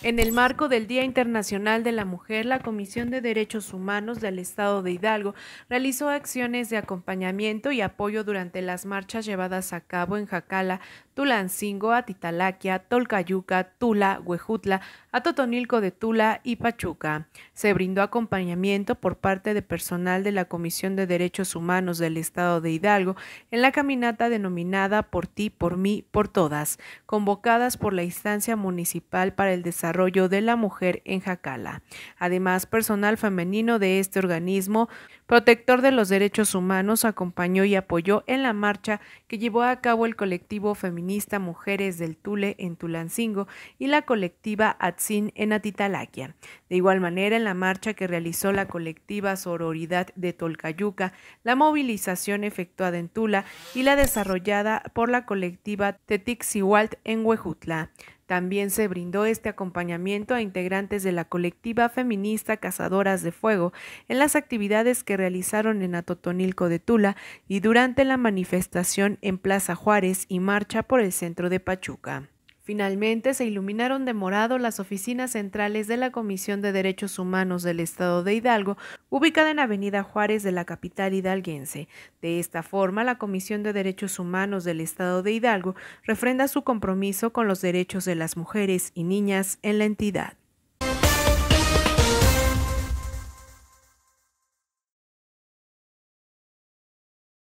En el marco del Día Internacional de la Mujer, la Comisión de Derechos Humanos del Estado de Hidalgo realizó acciones de acompañamiento y apoyo durante las marchas llevadas a cabo en Jacala, Tulancingo, Atitalaquia, Tolcayuca, Tula, Huejutla, Atotonilco de Tula y Pachuca. Se brindó acompañamiento por parte de personal de la Comisión de Derechos Humanos del Estado de Hidalgo en la caminata denominada Por ti, por mí, por todas, convocadas por la Instancia Municipal para el Desarrollo de la Mujer en Jacala. Además, personal femenino de este organismo, protector de los derechos humanos, acompañó y apoyó en la marcha que llevó a cabo el colectivo femenino Mujeres del Tule en Tulancingo y la colectiva Atzin en Atitalaquia. De igual manera, en la marcha que realizó la colectiva Sororidad de Tolcayuca, la movilización efectuada en Tula y la desarrollada por la colectiva Tetixiwalt en Huejutla. También se brindó este acompañamiento a integrantes de la colectiva feminista Cazadoras de Fuego en las actividades que realizaron en Atotonilco de Tula y durante la manifestación en Plaza Juárez y marcha por el centro de Pachuca. Finalmente se iluminaron de morado las oficinas centrales de la Comisión de Derechos Humanos del Estado de Hidalgo, ubicada en Avenida Juárez de la capital hidalguense. De esta forma, la Comisión de Derechos Humanos del Estado de Hidalgo refrenda su compromiso con los derechos de las mujeres y niñas en la entidad.